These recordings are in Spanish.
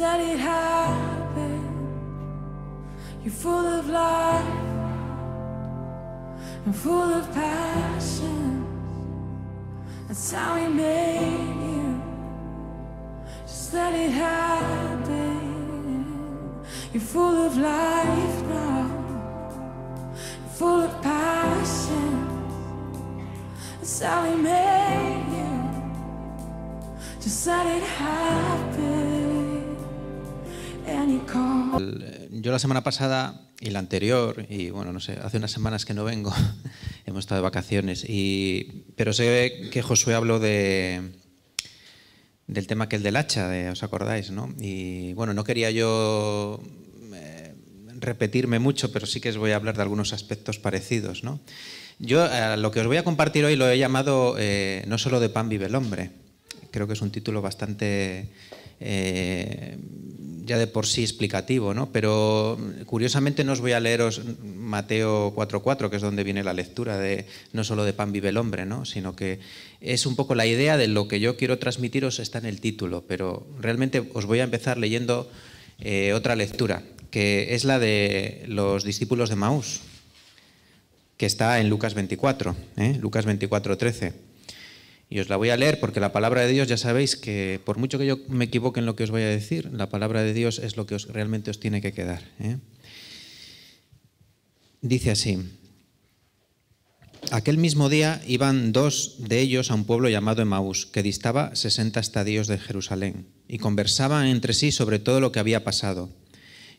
let it happen. You're full of life and full of passion. That's how we made you. Just let it happen. You're full of life now, You're full of passion. That's how we made you. Just let it happen. Yo la semana pasada y la anterior, y bueno, no sé, hace unas semanas que no vengo, hemos estado de vacaciones, pero sé que Josué habló de, del tema que el del hacha, ¿os acordáis? No? Y bueno, no quería yo eh, repetirme mucho, pero sí que os voy a hablar de algunos aspectos parecidos. ¿no? Yo eh, lo que os voy a compartir hoy lo he llamado eh, No solo de pan vive el hombre. Creo que es un título bastante ya de por sí explicativo, ¿no? Pero mm, curiosamente no os voy a leeros Mateo 4.4, que es donde viene la lectura de no solo de pan vive el hombre, ¿no? Sino que es un poco la idea de lo que yo quiero transmitiros está en el título, pero realmente os voy a empezar leyendo eh, otra lectura, que es la de los discípulos de Maús, que está en Lucas 24, ¿eh? Lucas 24.13. Y os la voy a leer porque la palabra de Dios, ya sabéis que por mucho que yo me equivoque en lo que os voy a decir, la palabra de Dios es lo que os, realmente os tiene que quedar. ¿eh? Dice así, aquel mismo día iban dos de ellos a un pueblo llamado Emmaús, que distaba 60 estadios de Jerusalén, y conversaban entre sí sobre todo lo que había pasado.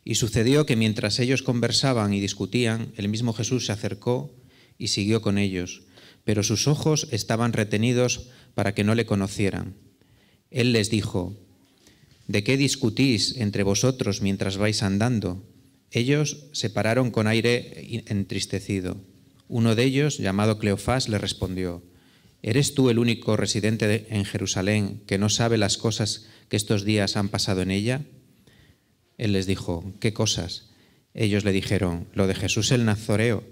Y sucedió que mientras ellos conversaban y discutían, el mismo Jesús se acercó y siguió con ellos pero sus ojos estaban retenidos para que no le conocieran. Él les dijo, ¿de qué discutís entre vosotros mientras vais andando? Ellos se pararon con aire entristecido. Uno de ellos, llamado Cleofás, le respondió, ¿eres tú el único residente en Jerusalén que no sabe las cosas que estos días han pasado en ella? Él les dijo, ¿qué cosas? Ellos le dijeron, lo de Jesús el Nazoreo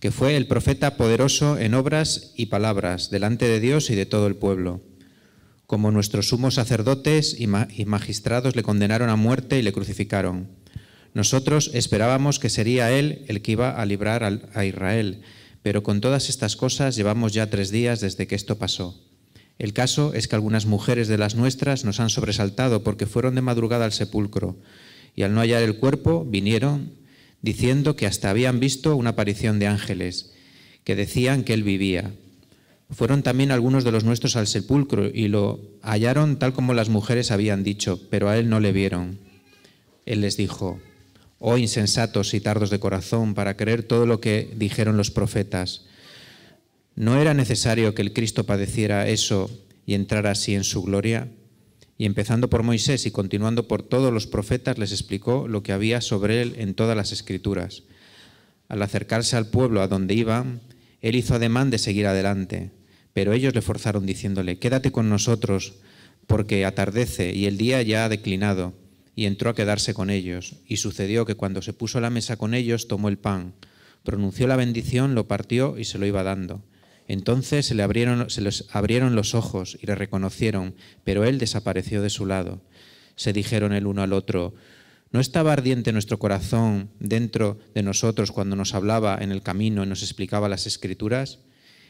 que fue el profeta poderoso en obras y palabras delante de Dios y de todo el pueblo. Como nuestros sumos sacerdotes y, magistrados le condenaron a muerte y le crucificaron. Nosotros esperábamos que sería Él el que iba a librar a Israel, pero con todas estas cosas llevamos ya tres días desde que esto pasó. El caso es que algunas mujeres de las nuestras nos han sobresaltado porque fueron de madrugada al sepulcro y al no hallar el cuerpo vinieron diciendo que hasta habían visto una aparición de ángeles, que decían que él vivía. Fueron también algunos de los nuestros al sepulcro y lo hallaron tal como las mujeres habían dicho, pero a él no le vieron. Él les dijo, oh insensatos y tardos de corazón para creer todo lo que dijeron los profetas. ¿No era necesario que el Cristo padeciera eso y entrara así en su gloria? y empezando por Moisés y continuando por todos los profetas, les explicó lo que había sobre él en todas las escrituras. Al acercarse al pueblo a donde iban, él hizo ademán de seguir adelante, pero ellos le forzaron diciéndole, Quédate con nosotros, porque atardece y el día ya ha declinado, y entró a quedarse con ellos. Y sucedió que cuando se puso a la mesa con ellos, tomó el pan, pronunció la bendición, lo partió y se lo iba dando. Entonces se, le abrieron, les abrieron los ojos y le reconocieron, pero él desapareció de su lado. Se dijeron el uno al otro, ¿no estaba ardiente nuestro corazón dentro de nosotros cuando nos hablaba en el camino y nos explicaba las escrituras?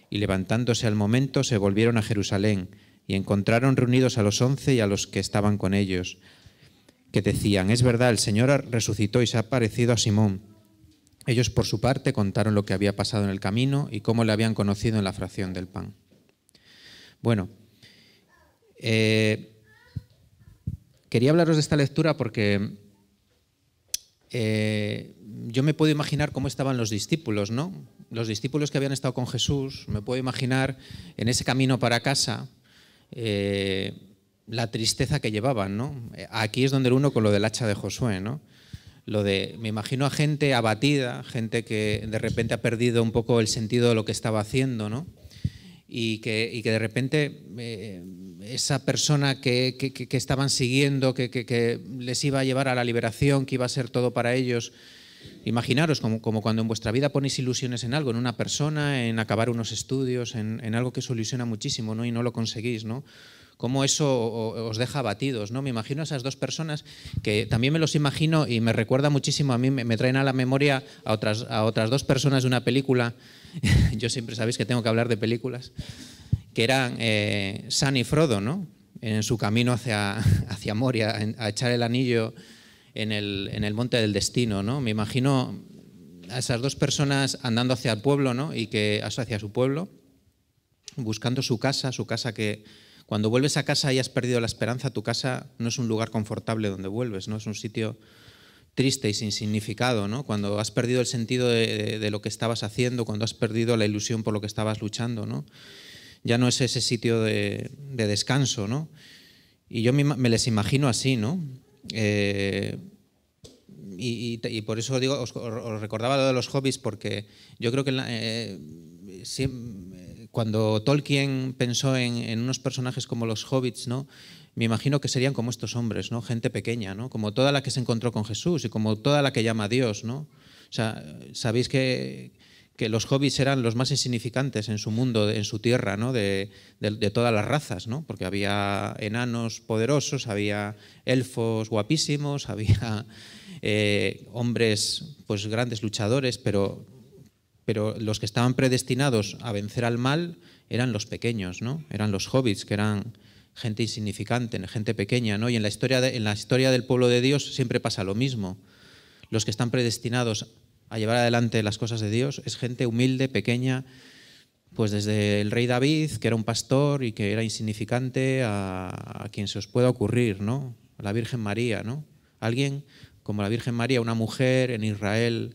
Y levantándose al momento se volvieron a Jerusalén y encontraron reunidos a los once y a los que estaban con ellos, que decían, es verdad, el Señor resucitó y se ha parecido a Simón. Ellos por su parte contaron lo que había pasado en el camino y cómo le habían conocido en la fracción del pan. Bueno, eh, quería hablaros de esta lectura porque eh, yo me puedo imaginar cómo estaban los discípulos, ¿no? Los discípulos que habían estado con Jesús, me puedo imaginar en ese camino para casa eh, la tristeza que llevaban, ¿no? Aquí es donde el uno con lo del hacha de Josué, ¿no? lo de, me imagino a gente abatida, gente que de repente ha perdido un poco el sentido de lo que estaba haciendo, ¿no? Y que, que de repente eh, esa persona que, estaban siguiendo, que, les iba a llevar a la liberación, que iba a ser todo para ellos, imaginaros como, cuando en vuestra vida ponéis ilusiones en algo, en una persona, en acabar unos estudios, en, en algo que os ilusiona muchísimo ¿no? y no lo conseguís, ¿no? cómo eso os deja abatidos. ¿no? Me imagino a esas dos personas que también me los imagino y me recuerda muchísimo, a mí me traen a la memoria a otras, a otras dos personas de una película, yo siempre sabéis que tengo que hablar de películas, que eran eh, San y Frodo, ¿no? en su camino hacia, hacia Moria, a echar el anillo en el, monte del destino. ¿no? Me imagino a esas dos personas andando hacia el pueblo, ¿no? Y que hacia su pueblo, buscando su casa, su casa que cuando vuelves a casa y has perdido la esperanza, tu casa no es un lugar confortable donde vuelves, ¿no? es un sitio triste y sin significado, ¿no? cuando has perdido el sentido de, lo que estabas haciendo, cuando has perdido la ilusión por lo que estabas luchando. ¿no? Ya no es ese sitio de, descanso. ¿no? Y yo me, les imagino así, ¿no? Eh, y, por eso digo, os, recordaba lo de los hobbies, porque yo creo que eh, siempre, cuando Tolkien pensó en, unos personajes como los hobbits, ¿no? me imagino que serían como estos hombres, ¿no? gente pequeña, ¿no? como toda la que se encontró con Jesús y como toda la que llama a Dios. ¿no? O sea, sabéis que, que los hobbits eran los más insignificantes en su mundo, en su tierra, ¿no? de, de, todas las razas, ¿no? porque había enanos poderosos, había elfos guapísimos, había eh, hombres pues, grandes luchadores, pero pero los que estaban predestinados a vencer al mal eran los pequeños, ¿no? Eran los hobbits, que eran gente insignificante, gente pequeña, ¿no? Y en la historia, en la historia del pueblo de Dios siempre pasa lo mismo. Los que están predestinados a llevar adelante las cosas de Dios es gente humilde, pequeña, pues desde el rey David, que era un pastor y que era insignificante, a, quien se os pueda ocurrir, ¿no? la Virgen María, ¿no? Alguien como la Virgen María, una mujer en Israel,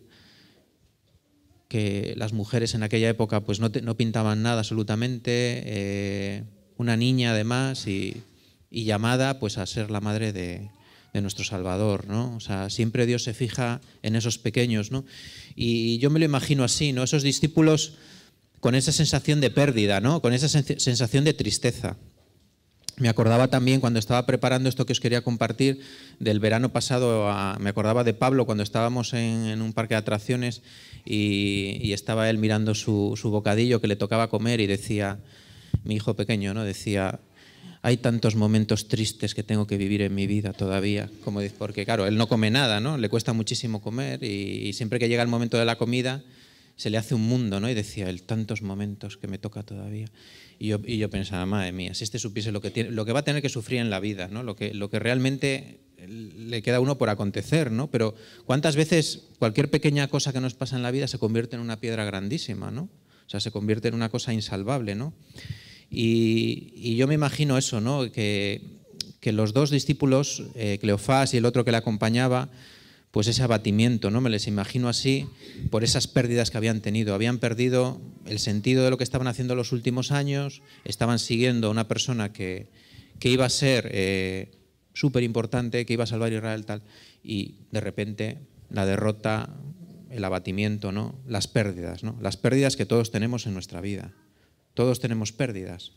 que las mujeres en aquella época pues no, pintaban nada absolutamente, eh, una niña además y, llamada pues a ser la madre de, nuestro Salvador, ¿no? sea, siempre Dios se fija en esos pequeños, Y yo me lo imagino así, ¿no? Esos discípulos con esa sensación de pérdida, ¿no? Con esa sensación de tristeza, me acordaba también cuando estaba preparando esto que os quería compartir del verano pasado, me acordaba de Pablo cuando estábamos en, un parque de atracciones y, estaba él mirando su, bocadillo que le tocaba comer y decía, mi hijo pequeño, ¿no? Decía, hay tantos momentos tristes que tengo que vivir en mi vida todavía, como porque claro, él no come nada, ¿no? Le cuesta muchísimo comer y siempre que llega el momento de la comida se le hace un mundo, ¿no? Y decía, él, tantos momentos que me toca todavía. Y yo, y yo pensaba, madre mía, si este supiese lo que, tiene, lo que va a tener que sufrir en la vida, ¿no? Lo que, lo que realmente le queda a uno por acontecer, ¿no? Pero cuántas veces cualquier pequeña cosa que nos pasa en la vida se convierte en una piedra grandísima, ¿no? O sea, se convierte en una cosa insalvable, ¿no? Y, yo me imagino eso, ¿no? Que, los dos discípulos, eh, Cleofás y el otro que le acompañaba, pues ese abatimiento, ¿no? Me les imagino así por esas pérdidas que habían tenido. Habían perdido el sentido de lo que estaban haciendo los últimos años, estaban siguiendo a una persona que, iba a ser eh, súper importante, que iba a salvar Israel tal, y de repente la derrota, el abatimiento, ¿no? Las pérdidas, ¿no? Las pérdidas que todos tenemos en nuestra vida. Todos tenemos pérdidas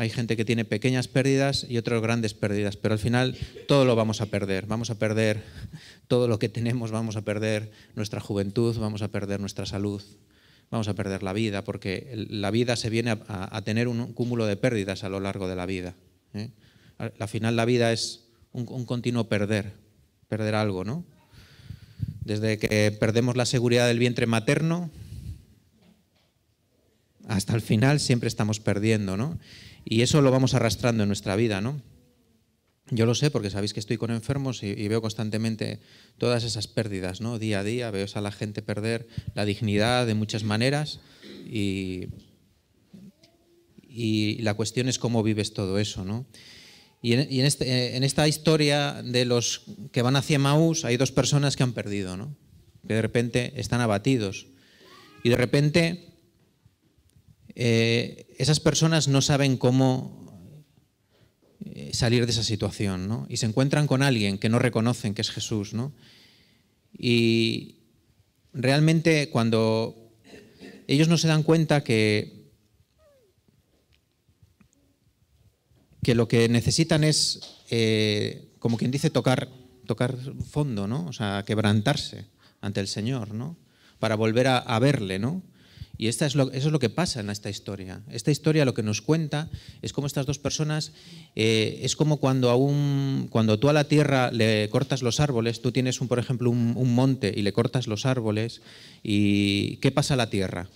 hay gente que tiene pequeñas pérdidas y otros grandes pérdidas, pero al final todo lo vamos a perder. Vamos a perder todo lo que tenemos, vamos a perder nuestra juventud, vamos a perder nuestra salud, vamos a perder la vida, porque la vida se viene a, tener un cúmulo de pérdidas a lo largo de la vida. ¿eh? Al final la vida es un, un continuo perder, perder algo, ¿no? Desde que perdemos la seguridad del vientre materno, hasta el final siempre estamos perdiendo, ¿no? Y eso lo vamos arrastrando en nuestra vida, ¿no? Yo lo sé porque sabéis que estoy con enfermos y, veo constantemente todas esas pérdidas, ¿no? Día a día veo a la gente perder la dignidad de muchas maneras y, la cuestión es cómo vives todo eso, ¿no? Y, en, este, esta historia de los que van hacia Maús hay dos personas que han perdido, ¿no? Que de repente están abatidos y de repente eh, esas personas no saben cómo eh, salir de esa situación, ¿no? Y se encuentran con alguien que no reconocen que es Jesús, ¿no? Y realmente cuando ellos no se dan cuenta que, que lo que necesitan es, eh, como quien dice, tocar, tocar fondo, ¿no? O sea, quebrantarse ante el Señor, ¿no? Para volver a, a verle, ¿no? Y esta es lo, eso es lo que pasa en esta historia. Esta historia lo que nos cuenta es cómo estas dos personas, eh, es como cuando, tú a la tierra le cortas los árboles, tú tienes, un, por ejemplo, un, monte y le cortas los árboles, ¿y qué pasa a la tierra?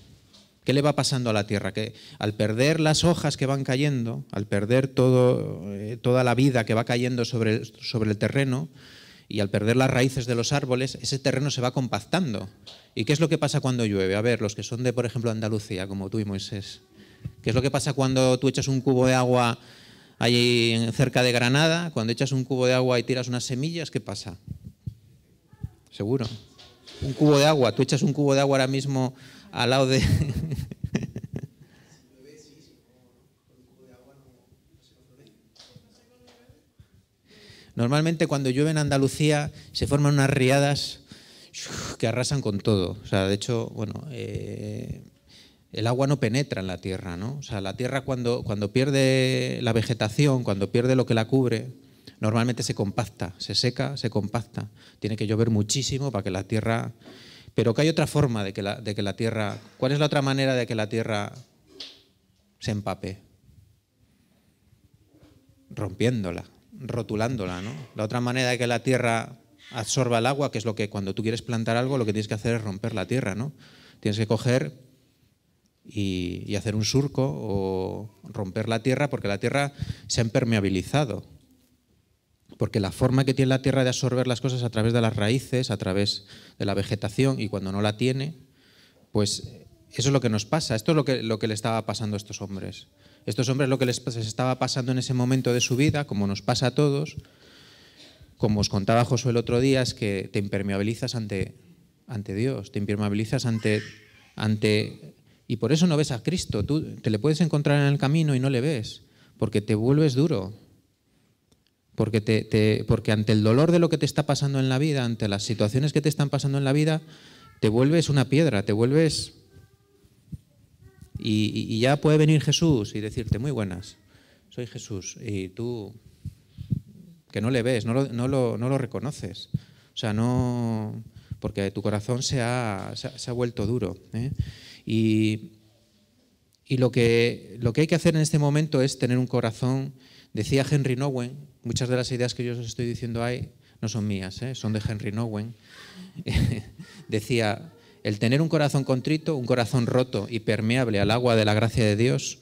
¿Qué le va pasando a la tierra? Que al perder las hojas que van cayendo, al perder eh, toda la vida que va cayendo sobre el terreno, y al perder las raíces de los árboles, ese terreno se va compactando. ¿Y qué es lo que pasa cuando llueve? A ver, los que son de, por ejemplo, Andalucía, como tú y Moisés, ¿qué es lo que pasa cuando tú echas un cubo de agua allí cerca de Granada? Cuando echas un cubo de agua y tiras unas semillas, ¿qué pasa? Seguro. Un cubo de agua, tú echas un cubo de agua ahora mismo al lado de, Normalmente cuando llueve en Andalucía se forman unas riadas que arrasan con todo. O sea, de hecho, bueno, eh, el agua no penetra en la tierra, ¿no? O sea, la tierra cuando, cuando pierde la vegetación, cuando pierde lo que la cubre, normalmente se compacta, se seca, se compacta. Tiene que llover muchísimo para que la tierra... Pero que hay otra forma de que la tierra... ¿Cuál es la otra manera de que la tierra se empape? Rompiéndola rotulándola. ¿no? La otra manera de que la tierra absorba el agua, que es lo que cuando tú quieres plantar algo, lo que tienes que hacer es romper la tierra. ¿no? Tienes que coger y, hacer un surco o romper la tierra porque la tierra se ha impermeabilizado. Porque la forma que tiene la tierra de absorber las cosas a través de las raíces, a través de la vegetación, y cuando no la tiene, pues eso es lo que nos pasa, esto es lo que, lo que le estaba pasando a estos hombres. Estos hombres lo que les estaba pasando en ese momento de su vida, como nos pasa a todos, como os contaba Josué el otro día, es que te impermeabilizas ante, ante Dios, te impermeabilizas ante, ante... Y por eso no ves a Cristo, tú te le puedes encontrar en el camino y no le ves, porque te vuelves duro, porque, te, te, porque ante el dolor de lo que te está pasando en la vida, ante las situaciones que te están pasando en la vida, te vuelves una piedra, te vuelves y, ya puede venir Jesús y decirte, muy buenas, soy Jesús. Y tú, que no le ves, no lo, reconoces. O sea, no... Porque tu corazón se ha, vuelto duro. ¿eh? Y, lo, que, lo que hay que hacer en este momento es tener un corazón... Decía Henry Nowen, muchas de las ideas que yo os estoy diciendo ahí no son mías, ¿eh? son de Henry Nowen. Decía, el tener un corazón contrito, un corazón roto y permeable al agua de la gracia de Dios,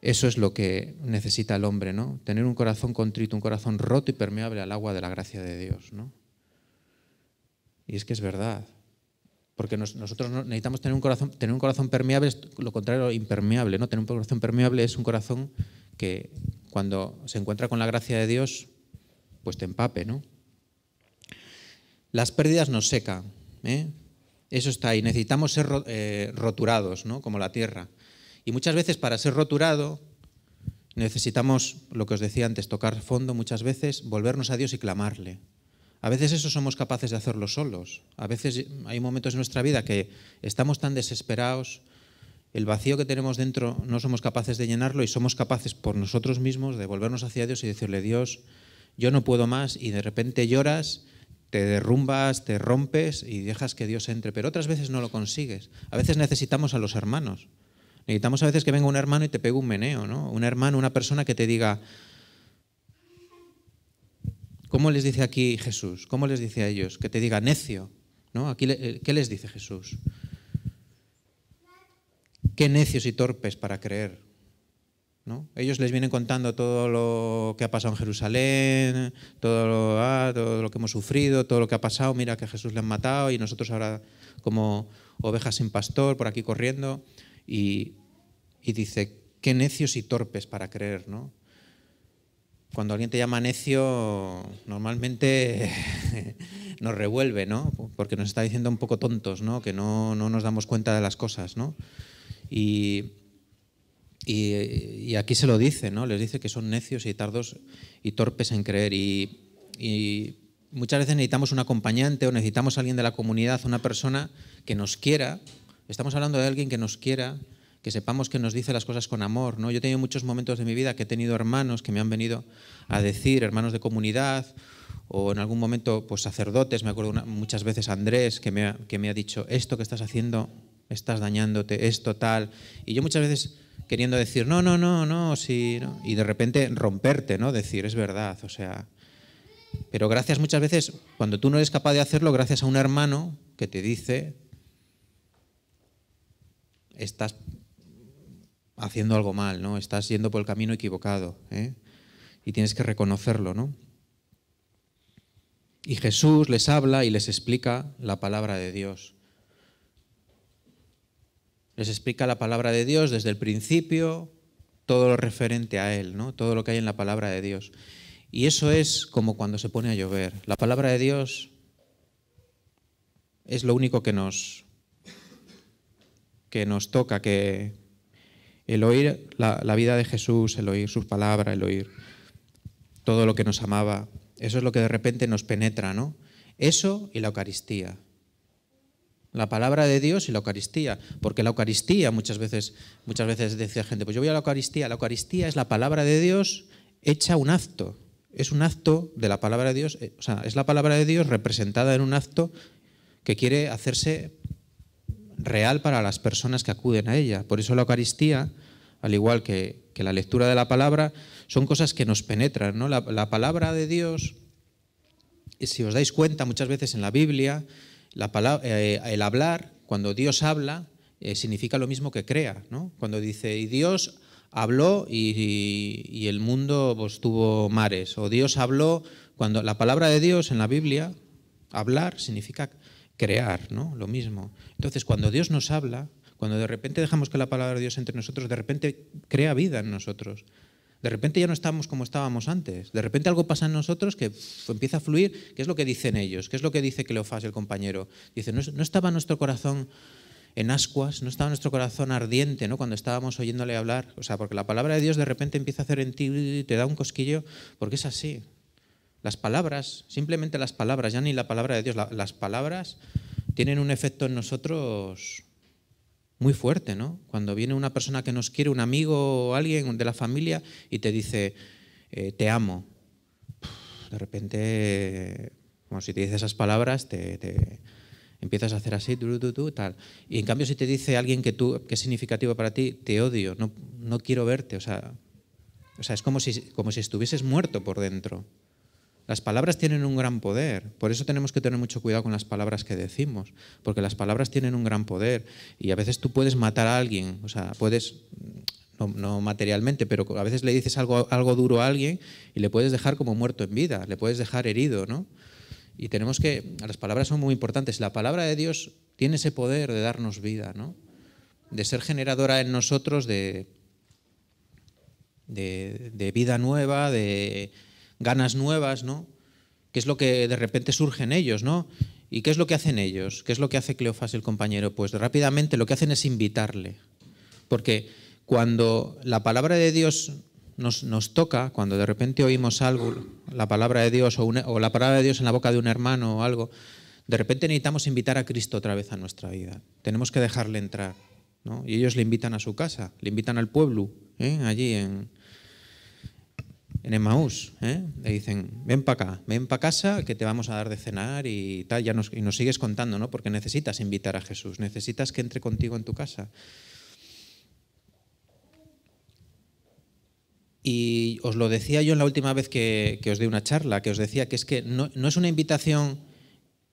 eso es lo que necesita el hombre, ¿no? Tener un corazón contrito, un corazón roto y permeable al agua de la gracia de Dios, ¿no? Y es que es verdad. Porque nosotros necesitamos tener un corazón, tener un corazón permeable lo contrario impermeable, ¿no? Tener un corazón permeable es un corazón que cuando se encuentra con la gracia de Dios, pues te empape, ¿no? Las pérdidas nos secan, ¿eh? Eso está ahí. Necesitamos ser eh, roturados, ¿no? Como la tierra. Y muchas veces para ser roturado necesitamos, lo que os decía antes, tocar fondo muchas veces, volvernos a Dios y clamarle. A veces eso somos capaces de hacerlo solos. A veces hay momentos en nuestra vida que estamos tan desesperados, el vacío que tenemos dentro no somos capaces de llenarlo y somos capaces por nosotros mismos de volvernos hacia Dios y decirle, Dios, yo no puedo más y de repente lloras te derrumbas, te rompes y dejas que Dios entre, pero otras veces no lo consigues. A veces necesitamos a los hermanos. Necesitamos a veces que venga un hermano y te pegue un meneo, ¿no? Un hermano, una persona que te diga, ¿cómo les dice aquí Jesús? ¿Cómo les dice a ellos? Que te diga necio, ¿no? Aquí, eh, ¿Qué les dice Jesús? Qué necios y torpes para creer. Ellos les vienen contando todo lo que ha pasado en Jerusalén, todo lo, ah, todo lo que hemos sufrido, todo lo que ha pasado, mira que a Jesús le han matado y nosotros ahora como ovejas sin pastor por aquí corriendo. Y, y dice, qué necios y torpes para creer, ¿no? Cuando alguien te llama necio, normalmente nos revuelve, ¿no? Porque nos está diciendo un poco tontos, ¿no? Que no, no nos damos cuenta de las cosas, ¿no? Y y, aquí se lo dice, ¿no? Les dice que son necios y tardos y torpes en creer. Y, muchas veces necesitamos un acompañante o necesitamos alguien de la comunidad, una persona que nos quiera. Estamos hablando de alguien que nos quiera, que sepamos que nos dice las cosas con amor, ¿no? Yo he tenido muchos momentos de mi vida que he tenido hermanos que me han venido a decir, hermanos de comunidad o en algún momento pues sacerdotes, me acuerdo muchas veces Andrés que que me ha dicho, esto que estás haciendo, estás dañándote, esto tal. Y yo muchas veces queriendo decir, no, no, no, no, sí, no. y de repente romperte, ¿no? Decir, es verdad, o sea. Pero gracias muchas veces, cuando tú no eres capaz de hacerlo, gracias a un hermano que te dice, estás haciendo algo mal, ¿no? Estás yendo por el camino equivocado, ¿eh? Y tienes que reconocerlo, ¿no? Y Jesús les habla y les explica la palabra de Dios les explica la palabra de Dios desde el principio, todo lo referente a Él, ¿no? todo lo que hay en la palabra de Dios. Y eso es como cuando se pone a llover. La palabra de Dios es lo único que nos, que nos toca, que el oír la, vida de Jesús, el oír sus palabras, el oír todo lo que nos amaba, eso es lo que de repente nos penetra, ¿no? Eso y la Eucaristía la palabra de Dios y la Eucaristía, porque la Eucaristía muchas veces, muchas veces decía gente, pues yo voy a la Eucaristía, la Eucaristía es la palabra de Dios hecha un acto, es un acto de la palabra de Dios, eh, o sea, es la palabra de Dios representada en un acto que quiere hacerse real para las personas que acuden a ella. Por eso la Eucaristía, al igual que, que la lectura de la palabra, son cosas que nos penetran, ¿no? La, la palabra de Dios, si os dais cuenta, muchas veces en la Biblia, eh, el hablar, cuando Dios habla, eh, significa lo mismo que crea, Cuando dice, y Dios habló y, el mundo pues, tuvo mares, o Dios habló, cuando la palabra de Dios en la Biblia, hablar significa crear, ¿no? Lo mismo. Entonces, cuando Dios nos habla, cuando de repente dejamos que la palabra de Dios entre nosotros, de repente crea vida en nosotros. De repente ya no estamos como estábamos antes. De repente algo pasa en nosotros que empieza a fluir. ¿Qué es lo que dicen ellos? ¿Qué es lo que dice Cleofás, el compañero? Dice, ¿no, estaba nuestro corazón en ascuas? ¿No estaba nuestro corazón ardiente ¿no? cuando estábamos oyéndole hablar? O sea, porque la palabra de Dios de repente empieza a hacer en ti y te da un cosquillo, porque es así. Las palabras, simplemente las palabras, ya ni la palabra de Dios, las palabras tienen un efecto en nosotros muy fuerte, ¿no? Cuando viene una persona que nos quiere, un amigo o alguien de la familia, y te dice, eh, te amo. De repente, como si te dice esas palabras, te, empiezas a hacer así, tal. Y en cambio, si te dice alguien que, tú, es significativo para ti, te odio, no, no quiero verte, o sea, o sea es como si, como si estuvieses muerto por dentro. Las palabras tienen un gran poder, por eso tenemos que tener mucho cuidado con las palabras que decimos, porque las palabras tienen un gran poder y a veces tú puedes matar a alguien, o sea, puedes, no, materialmente, pero a veces le dices algo, algo duro a alguien y le puedes dejar como muerto en vida, le puedes dejar herido, ¿no? Y tenemos que, las palabras son muy importantes, la palabra de Dios tiene ese poder de darnos vida, ¿no? De ser generadora en nosotros de, de vida nueva, de ganas nuevas, ¿no? ¿Qué es lo que de repente surge en ellos, ¿no? ¿Y qué es lo que hacen ellos? ¿Qué es lo que hace Cleofás, el compañero? Pues rápidamente lo que hacen es invitarle. Porque cuando la palabra de Dios nos, toca, cuando de repente oímos algo, la palabra de Dios o, la palabra de Dios en la boca de un hermano o algo, de repente necesitamos invitar a Cristo otra vez a nuestra vida. Tenemos que dejarle entrar. ¿no? Y ellos le invitan a su casa, le invitan al pueblo, ¿eh? allí en, en Emmaús. ¿eh? Le dicen, ven para acá, ven para casa, que te vamos a dar de cenar y tal, ya nos, y nos sigues contando, ¿no? Porque necesitas invitar a Jesús, necesitas que entre contigo en tu casa. Y os lo decía yo en la última vez que, os di una charla, que os decía que es que no, es una invitación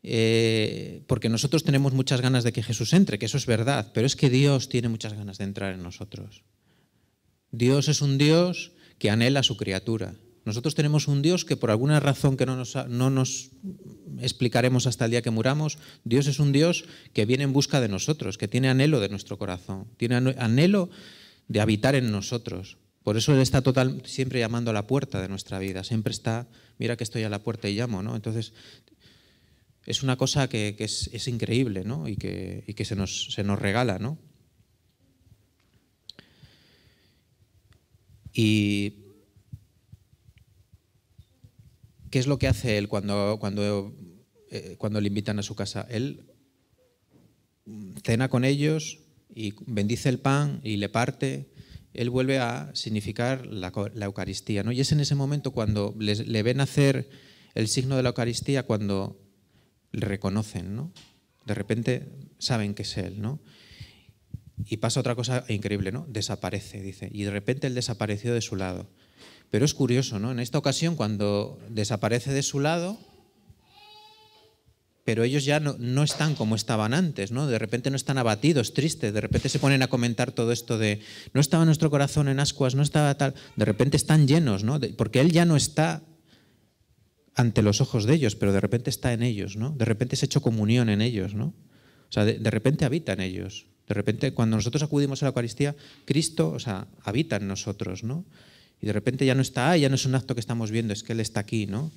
eh, porque nosotros tenemos muchas ganas de que Jesús entre, que eso es verdad, pero es que Dios tiene muchas ganas de entrar en nosotros. Dios es un Dios que anhela a su criatura. Nosotros tenemos un Dios que por alguna razón que no nos, no nos, explicaremos hasta el día que muramos, Dios es un Dios que viene en busca de nosotros, que tiene anhelo de nuestro corazón, tiene anhelo de habitar en nosotros. Por eso Él está total, siempre llamando a la puerta de nuestra vida, siempre está, mira que estoy a la puerta y llamo, ¿no? Entonces, es una cosa que, es, increíble, ¿no? Y que, que se, nos, se nos regala, ¿no? Y ¿qué es lo que hace él cuando, eh, cuando, le invitan a su casa? Él cena con ellos y bendice el pan y le parte. Él vuelve a significar la, Eucaristía. ¿no? Y es en ese momento cuando le ven hacer el signo de la Eucaristía, cuando le reconocen. ¿no? De repente saben que es Él. ¿no? Y pasa otra cosa increíble, ¿no? Desaparece, dice. Y de repente él desapareció de su lado. Pero es curioso, ¿no? En esta ocasión, cuando desaparece de su lado, pero ellos ya no, no, están como estaban antes, ¿no? De repente no están abatidos, tristes, de repente se ponen a comentar todo esto de no estaba nuestro corazón en ascuas, no estaba tal. De repente están llenos, ¿no? porque él ya no está ante los ojos de ellos, pero de repente está en ellos, ¿no? De repente se ha hecho comunión en ellos, ¿no? O sea, de, de repente habita en ellos. De repente, cuando nosotros acudimos a la Eucaristía, Cristo, o sea, habita en nosotros, ¿no? Y de repente ya no está, ah, ya no es un acto que estamos viendo, es que Él está aquí, ¿no?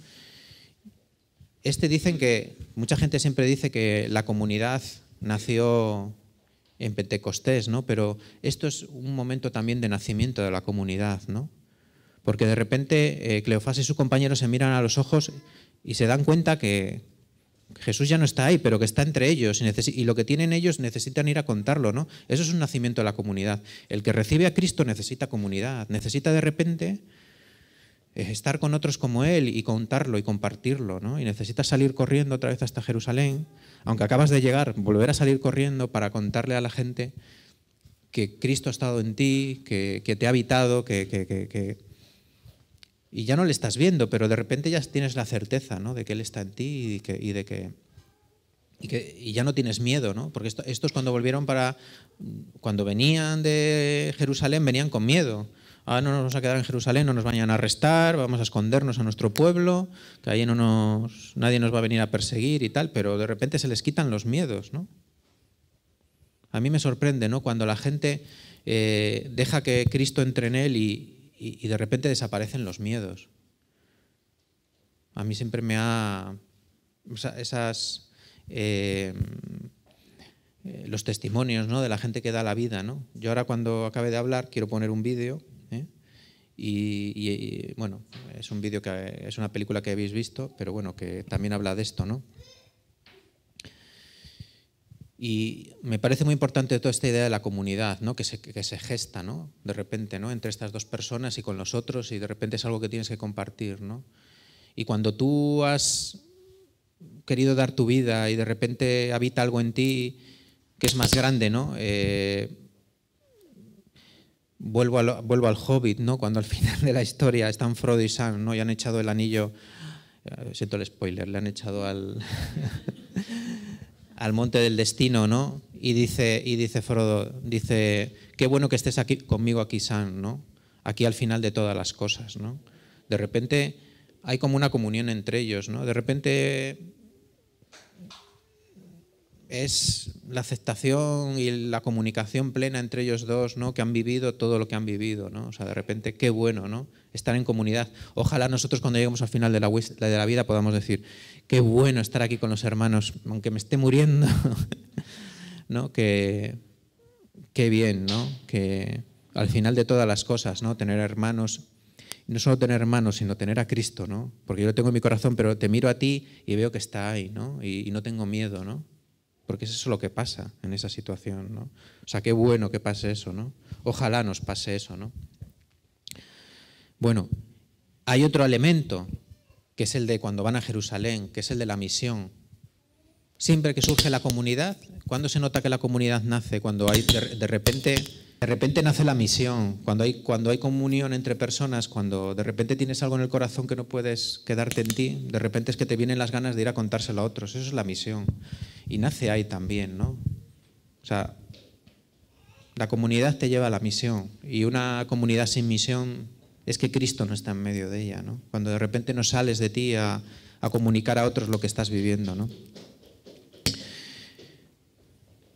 Este dicen que, mucha gente siempre dice que la comunidad nació en Pentecostés, ¿no? Pero esto es un momento también de nacimiento de la comunidad, ¿no? Porque de repente eh, Cleofás y su compañero se miran a los ojos y se dan cuenta que, Jesús ya no está ahí, pero que está entre ellos y, lo que tienen ellos necesitan ir a contarlo, ¿no? Eso es un nacimiento de la comunidad. El que recibe a Cristo necesita comunidad, necesita de repente eh, estar con otros como él y contarlo y compartirlo, ¿no? Y necesitas salir corriendo otra vez hasta Jerusalén, aunque acabas de llegar, volver a salir corriendo para contarle a la gente que Cristo ha estado en ti, que, te ha habitado, que y ya no le estás viendo, pero de repente ya tienes la certeza ¿no? de que Él está en ti y, de que, y que ya no tienes miedo, ¿no? porque esto, estos cuando volvieron para, cuando venían de Jerusalén venían con miedo. Ah, no nos vamos a quedar en Jerusalén, no nos vayan a arrestar, vamos a escondernos a nuestro pueblo, que ahí no nos, nadie nos va a venir a perseguir y tal, pero de repente se les quitan los miedos, ¿no? A mí me sorprende, ¿no? Cuando la gente eh, deja que Cristo entre en él y, y, de repente desaparecen los miedos. A mí siempre me ha... Esas... Eh, eh, los testimonios ¿no? de la gente que da la vida. ¿no? Yo ahora cuando acabe de hablar quiero poner un vídeo ¿eh? y, bueno, es un vídeo que es una película que habéis visto, pero bueno, que también habla de esto, ¿no? Y me parece muy importante toda esta idea de la comunidad, ¿no? que, se, que se gesta ¿no? de repente ¿no? entre estas dos personas y con los otros, y de repente es algo que tienes que compartir. ¿no? Y cuando tú has querido dar tu vida y de repente habita algo en ti que es más grande, ¿no? Eh, vuelvo, al, vuelvo al Hobbit, ¿no? cuando al final de la historia están Frodo y Sam ¿no? y han echado el anillo, eh, siento el spoiler, le han echado al... al monte del destino, ¿no? Y dice, y dice Frodo, dice, qué bueno que estés aquí conmigo aquí, San, ¿no? Aquí al final de todas las cosas, ¿no? De repente hay como una comunión entre ellos, ¿no? De repente es la aceptación y la comunicación plena entre ellos dos, ¿no? Que han vivido todo lo que han vivido, ¿no? O sea, de repente, qué bueno, ¿no? Estar en comunidad. Ojalá nosotros cuando lleguemos al final de la, de la vida podamos decir, qué bueno estar aquí con los hermanos, aunque me esté muriendo, ¿no? Que, qué bien, ¿no? Que al final de todas las cosas, ¿no? Tener hermanos no solo tener hermanos, sino tener a Cristo, ¿no? Porque yo lo tengo en mi corazón, pero te miro a ti y veo que está ahí, ¿no? Y, y no tengo miedo, ¿no? Porque es eso lo que pasa en esa situación, O sea, qué bueno que pase eso, ¿no? Ojalá nos pase eso, ¿no? Bueno, hay otro elemento, que es el de cuando van a Jerusalén, que es el de la misión. Siempre que surge la comunidad, ¿cuándo se nota que la comunidad nace? Cuando hay de, repente de repente nace la misión, cuando hay, cuando hay comunión entre personas, cuando de repente tienes algo en el corazón que no puedes quedarte en ti, de repente es que te vienen las ganas de ir a contárselo a otros, eso es la misión y nace ahí también, ¿no? O sea, la comunidad te lleva a la misión y una comunidad sin misión es que Cristo no está en medio de ella, ¿no? Cuando de repente no sales de ti a, comunicar a otros lo que estás viviendo, ¿no?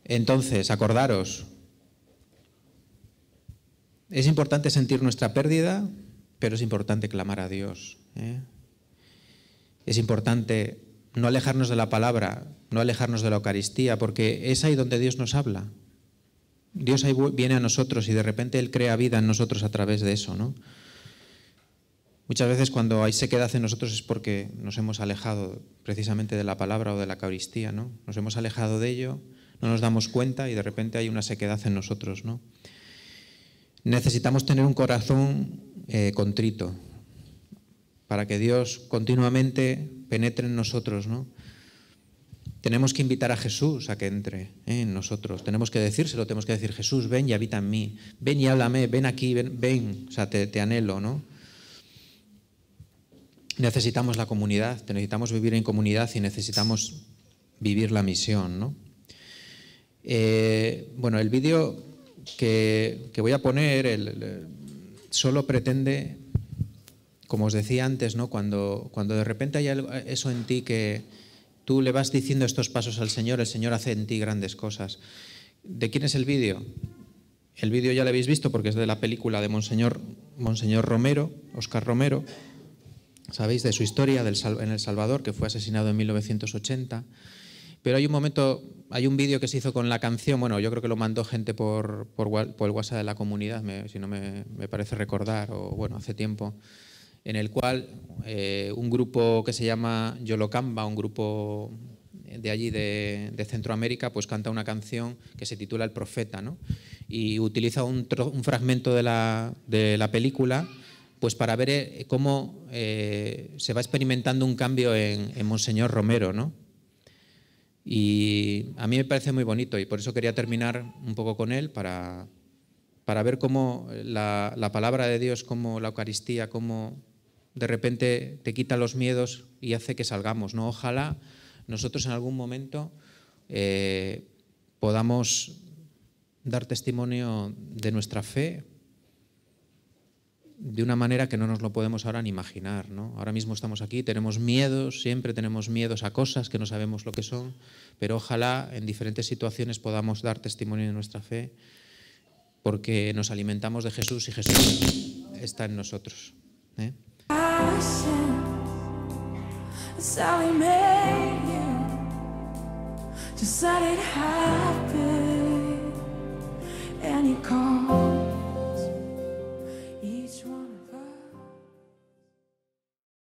Entonces, acordaros, es importante sentir nuestra pérdida, pero es importante clamar a Dios. ¿eh? Es importante no alejarnos de la palabra, no alejarnos de la Eucaristía, porque es ahí donde Dios nos habla. Dios ahí viene a nosotros y de repente Él crea vida en nosotros a través de eso, ¿no? Muchas veces cuando hay sequedad en nosotros es porque nos hemos alejado precisamente de la palabra o de la Eucaristía, ¿no? Nos hemos alejado de ello, no nos damos cuenta y de repente hay una sequedad en nosotros, ¿no? Necesitamos tener un corazón eh, contrito, para que Dios continuamente penetre en nosotros, ¿no? Tenemos que invitar a Jesús a que entre ¿eh? en nosotros. Tenemos que decírselo, tenemos que decir, Jesús, ven y habita en mí. Ven y háblame, ven aquí, ven, O sea, te, anhelo, ¿no? Necesitamos la comunidad, necesitamos vivir en comunidad y necesitamos vivir la misión, eh, bueno, el vídeo que, voy a poner solo pretende como os decía antes, ¿no? cuando, cuando de repente hay eso en ti que tú le vas diciendo estos pasos al Señor, el Señor hace en ti grandes cosas. ¿De quién es el vídeo? El vídeo ya lo habéis visto porque es de la película de Monseñor, Monseñor Romero, Oscar Romero, sabéis de su historia del, en El Salvador, que fue asesinado en 1980. Pero hay un momento, hay un vídeo que se hizo con la canción, bueno, yo creo que lo mandó gente por, por, el WhatsApp de la comunidad, si no me, me parece recordar, o bueno, hace tiempo en el cual eh, un grupo que se llama Yolocamba, un grupo de allí de, Centroamérica, pues canta una canción que se titula El Profeta, ¿no? Y utiliza un, fragmento de la, película pues para ver eh, cómo eh, se va experimentando un cambio en, Monseñor Romero, ¿no? Y a mí me parece muy bonito y por eso quería terminar un poco con él para, para ver cómo la, la palabra de Dios, cómo la Eucaristía, cómo de repente te quita los miedos y hace que salgamos. ¿no? Ojalá nosotros en algún momento eh, podamos dar testimonio de nuestra fe de una manera que no nos lo podemos ahora ni imaginar. ¿no? Ahora mismo estamos aquí, tenemos miedos, siempre tenemos miedos a cosas que no sabemos lo que son, pero ojalá en diferentes situaciones podamos dar testimonio de nuestra fe porque nos alimentamos de Jesús y Jesús está en nosotros. ¿eh? our sins. That's how He made you. Just let it happen. And you called.